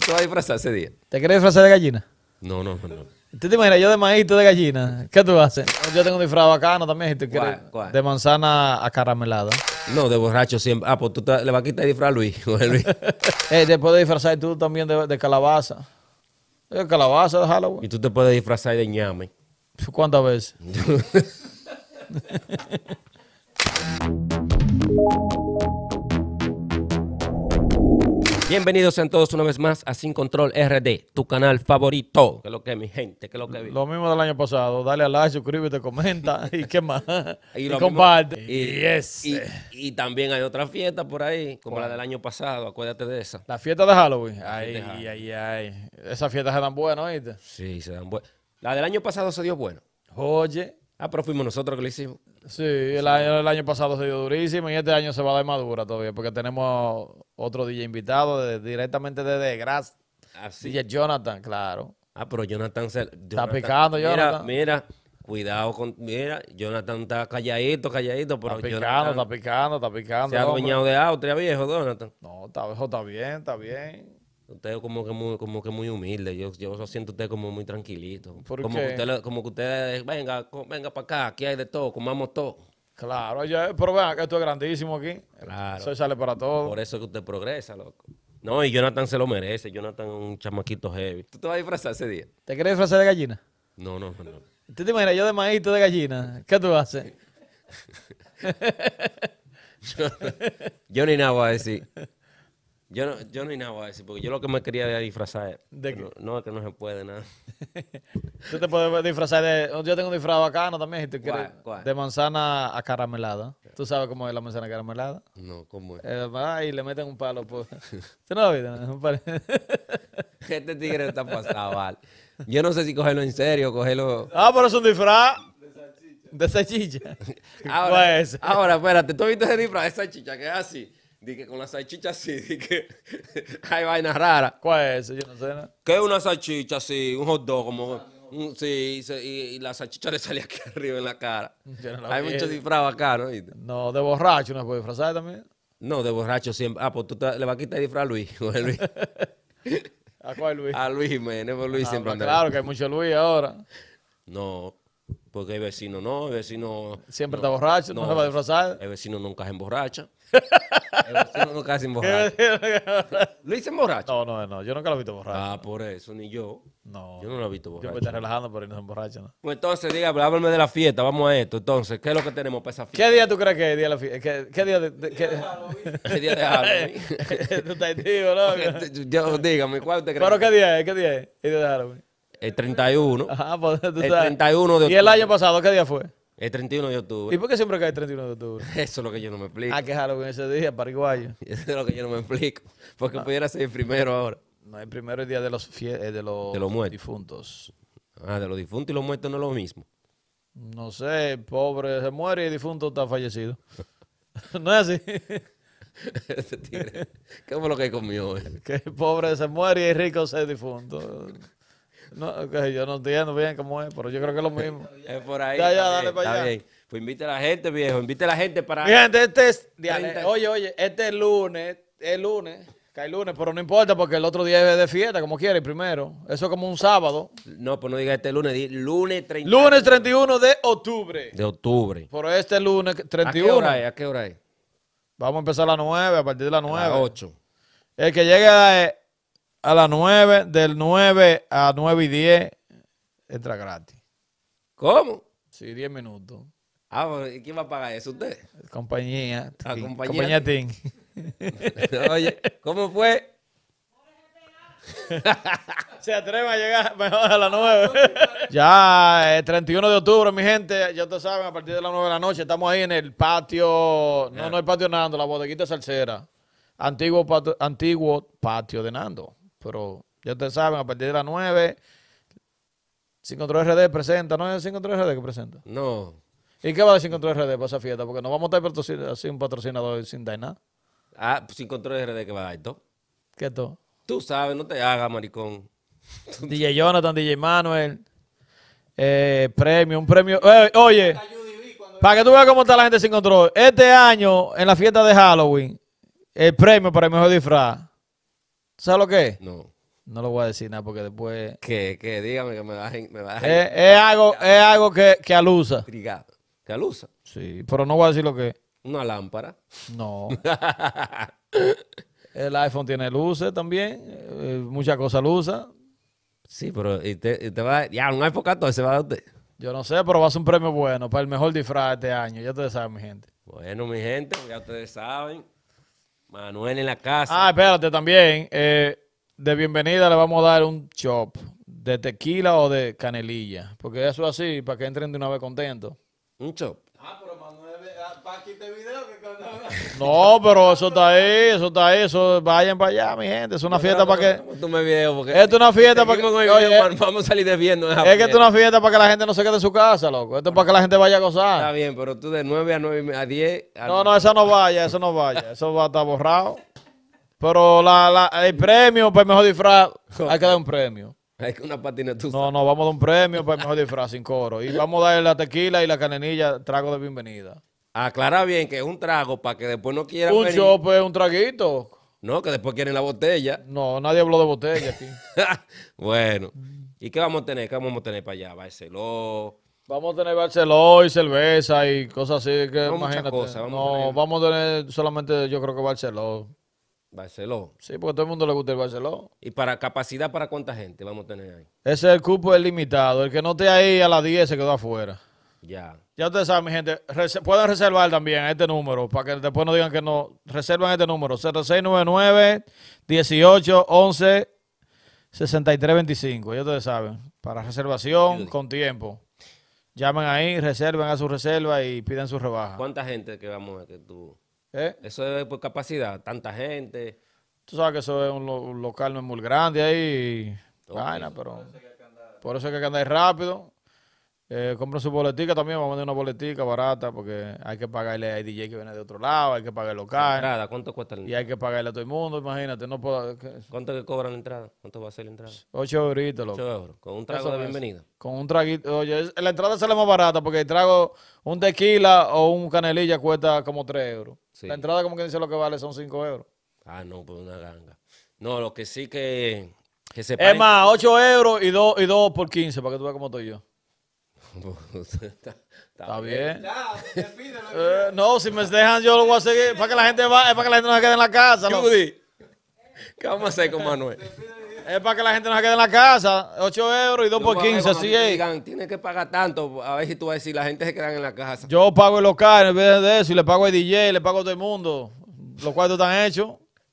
¿Tú te vas a disfrazar ese día? ¿Te quieres disfrazar de gallina? No, no, no. ¿Tú te imaginas yo de maíz, tú de gallina? ¿Qué tú haces? Yo tengo un disfraz bacano también, si tú quieres. De manzana acaramelada. No, de borracho siempre. Ah, pues tú le vas a quitar el disfraz a Luis. Luis. Eh, te puedes disfrazar tú también de, de calabaza. De eh, calabaza de Y tú te puedes disfrazar de ñame. ¿Cuántas veces? Bienvenidos sean todos una vez más a Sin Control RD, tu canal favorito. Que lo que es mi gente, que lo que vi. Lo mismo del año pasado. Dale a like, suscríbete, comenta y qué más. Y, comparte. y, también hay otra fiesta por ahí, como la del año pasado. Acuérdate de esa. La fiesta de Halloween. Ay, ay, ay. Esas fiestas se dan buenas, ¿oíste? Sí, se dan buenas. La del año pasado se dio bueno. Oye. Ah, pero fuimos nosotros que lo hicimos. Sí, el, Año, el año pasado se dio durísimo y este año se va a dar madura todavía porque tenemos otro DJ invitado directamente desde Gras Así. DJ Jonathan, claro. Ah, pero Jonathan se. está picando, Jonathan. Mira, cuidado con. Mira, Jonathan está calladito, calladito. Pero está picando, está picando, está picando. Se ha adueñado de Austria, viejo, Jonathan. No, está, está bien, está bien. Usted es como que muy, como que muy humilde. Yo, yo siento usted como muy tranquilito. como, Que usted, como que usted, venga, venga para acá, aquí hay de todo, comamos todo. Claro, ya, pero vea que esto es grandísimo aquí. Claro. Eso sale para todo. Por eso que usted progresa, loco. No, y Jonathan se lo merece. Jonathan es un chamaquito heavy. ¿Tú te vas a disfrazar ese día? ¿Te quieres disfrazar de gallina? No, no, no. ¿Tú te imaginas yo de tú de gallina? ¿Qué tú haces? yo ni nada voy a decir. Yo no, yo no hay nada a decir, porque yo lo que me quería disfrazar. ¿De No, es que no se puede nada. Tú te puedes disfrazar de. Oh, yo tengo un disfraz bacano también, De manzana a caramelada. ¿Tú sabes cómo es la manzana caramelada? No, ¿cómo es? Eh, va y le meten un palo. Por... ¿Tú no lo viste? este tigre está pasado, Yo no sé si cogerlo en serio, cogerlo. Ah, pero es un disfraz. De salchicha. De salchicha. ahora, ahora, espérate, ¿tú ese disfraz de salchicha que es así? Dije, que con la salchicha sí, dije, que hay vainas raras. ¿Cuál es Yo no sé ¿Qué es una salchicha así? Un hot dog como... sí, y, la salchicha le salía aquí arriba en la cara. hay muchos disfraz acá, ¿no? No, de borracho no puede disfrazar también. No, de borracho siempre. Ah, pues tú le vas a quitar el disfraz a Luis. Luis. ¿A cuál Luis? A Luis Jiménez, pues Luis ah, siempre pues anda. Claro, que hay mucho Luis ahora. No, porque el vecino no, el vecino... Siempre está borracho, no, se va a disfrazar. El vecino nunca se emborracha. el vecino nunca se emborracha. ¿Lo hice emborracho? No, no, no, yo nunca lo he visto borracho. Ah, por eso, ni yo. No. Yo no lo he visto borracho. Yo me estoy relajando, pero no se emborracha, ¿no? Pues entonces, diga, háblame de la fiesta, vamos a esto. Entonces, ¿qué es lo que tenemos para esa fiesta? ¿Qué día tú crees que es día de la fiesta? ¿Qué, qué día de...? de qué... ¿Qué día de Halloween? tú estás tío, ¿no? Yo, dígame, ¿cuál te crees? ¿Pero qué día es? ¿Qué día es? ¿Qué día de Halloween? El 31. Ajá, pues, el 31 de octubre. ¿Y el año pasado qué día fue? El 31 de octubre. ¿Y por qué siempre cae el 31 de octubre? Eso es lo que yo no me explico. Ah, que Halloween ese día, paraguayo. Eso es lo que yo no me explico. Porque ah. pudiera ser el primero ahora. No, el primero es el día eh, de los, de los, muertos. difuntos. Ah, de los difuntos y los muertos no es lo mismo. No sé, el pobre, se muere y el difunto está fallecido. no es así. ¿Qué es lo que comió? Eh? Que el pobre se muere y el rico se difunto yo no entiendo bien cómo es, pero yo creo que es lo mismo. Es por ahí. dale para allá. Pues invite a la gente, viejo. Invite a la gente para. Mi este es. Oye, oye, este es lunes. Es lunes. Cae lunes, pero no importa porque el otro día es de fiesta, como quiere, primero. Eso es como un sábado. No, pues no diga este lunes, lunes 31. Lunes 31 de octubre. De octubre. Por este lunes 31. ¿A qué hora es? ¿A qué hora Vamos a empezar a las 9, a partir de las 9. A 8. El que llegue a eh, a las 9, del 9 a 9 y 10, entra gratis. ¿Cómo? Sí, 10 minutos. Ah, ¿y quién va a pagar eso? ¿Usted? Compañía. compañía. Compañía Oye, ¿cómo fue? Se atreve a llegar mejor a las 9. ya, el eh, 31 de octubre, mi gente, ya ustedes saben, a partir de las 9 de la noche estamos ahí en el patio, no, no el patio Nando, la bodeguita salsera. Antiguo, antiguo patio de Nando. Pero ya te saben, a partir de las 9, Control rd presenta. ¿No es Sin Control rd que presenta? No. ¿Y qué va a decir control RD para esa fiesta? Porque no vamos a estar así un patrocinador sin dar nada. Ah, sin pues control RD que va a dar esto. ¿Qué todo, Tú sabes, no te hagas, maricón. DJ Jonathan, DJ Manuel. Eh, premio, un premio. Eh, oye, para que tú veas cómo está la gente sin control. Este año, en la fiesta de Halloween, el premio para el mejor disfraz ¿Sabes lo que No. No lo voy a decir nada porque después. ¿Qué? ¿Qué? dígame que me bajen, Me Es, algo, es algo que, que alusa. ¿Que alusa? Sí, pero no voy a decir lo que Una lámpara. No. el iPhone tiene luces también. Eh, muchas cosas usa Sí, pero y te, va a... Ya, un iPhone se va a dar usted. Yo no sé, pero va a ser un premio bueno para el mejor disfraz de este año. Ya ustedes saben, mi gente. Bueno, mi gente, ya ustedes saben. Manuel en la casa. Ah, espérate también. Eh, de bienvenida le vamos a dar un chop de tequila o de canelilla. Porque eso así, para que entren de una vez contentos. Un chop. No, pero eso está ahí, eso está ahí, eso vayan para allá, mi gente. Es una fiesta para que. Tú es una fiesta para que. vamos a salir desviando. Es que es una fiesta para que la gente no se quede en su casa, loco. Esto es para que la gente vaya a gozar. Está bien, pero tú de 9 a 9 a 10. no, no, eso no vaya, eso no vaya. Eso va a estar borrado. Pero la, el premio para pues, el mejor disfraz, hay que dar un premio. Hay que una patinetuza. No, no, vamos a dar un premio para pues, el mejor disfraz sin coro. Y vamos a darle la tequila y la canenilla, trago de bienvenida. Aclara bien que es un trago para que después no quieran Un es un traguito. No, que después quieren la botella. No, nadie habló de botella aquí. bueno, ¿y qué vamos a tener? ¿Qué vamos a tener para allá? Barceló. Vamos a tener Barceló y cerveza y cosas así. Que no, vamos no, a tener... solamente yo creo que Barceló. Barceló. Sí, porque a todo el mundo le gusta el Barceló. ¿Y para capacidad para cuánta gente vamos a tener ahí? Ese es el cupo es limitado. El que no esté ahí a las 10 se quedó afuera. Ya. Ya ustedes saben, mi gente, pueden reservar también este número para que después no digan que no. Reservan este número, 0699 1811 6325. Ya ustedes saben, para reservación con tiempo. Llamen ahí, reserven a su reserva y piden su rebaja. ¿Cuánta gente que vamos a que tú? ¿Eh? Eso es por capacidad, tanta gente. Tú sabes que eso es un, local no es muy grande ahí. Vaina, pero. Por eso que hay que andar rápido. Eh, su boletica también, vamos a vender una boletica barata porque hay que pagarle a DJ que viene de otro lado, hay que pagar el local. nada ¿cuánto cuesta el Y hay que pagarle a todo el mundo, imagínate. no ¿Cuánto que cobran la entrada? ¿Cuánto va a ser la entrada? Ocho euritos, loco. 8 euros. Con un trago de bienvenida. Con un traguito. Oye, la entrada sale más barata porque el trago, un tequila o un canelilla cuesta como 3 euros. La entrada, como que dice lo que vale, son 5 euros. Ah, no, pues una ganga. No, lo que sí que, Es más, 8 euros y 2 y dos por 15, para que tú veas cómo estoy yo. Pues, está, bien. Eh, no, si me dejan, yo lo voy a seguir. Para que la gente va, es para que la gente no se quede en la casa. ¿no? ¿qué vamos a hacer con Manuel? Es para que la gente no se quede en la casa. 8 euros y 2 por 15, así Digan, tienes que pagar tanto. A ver si tú vas a decir, la gente se queda en la casa. Yo pago el local en vez de eso. Y le pago al DJ, le pago a todo el mundo. Los cuartos están hechos.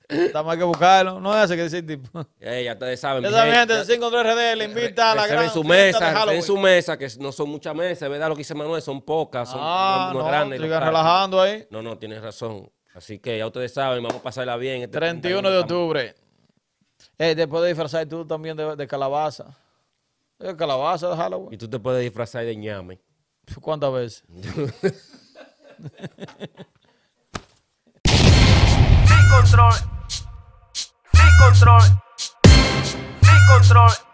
Está más que buscarlo. No hace que decir tipo. Eh, ya ustedes saben. Ya saben, gente, 5 RD le invita a la gran. En su mesa, en su mesa, que no son muchas mesas, ¿verdad? Lo que dice Manuel, son pocas, son ah, no, no, grandes. relajando ahí. No, no, tienes razón. Así que ya ustedes saben, vamos a pasarla bien. 31 este de octubre. Eh, te puedes disfrazar tú también de, calabaza. De calabaza de Halloween. Y tú te puedes disfrazar de ñame. ¿Cuántas veces? control control. Sin control.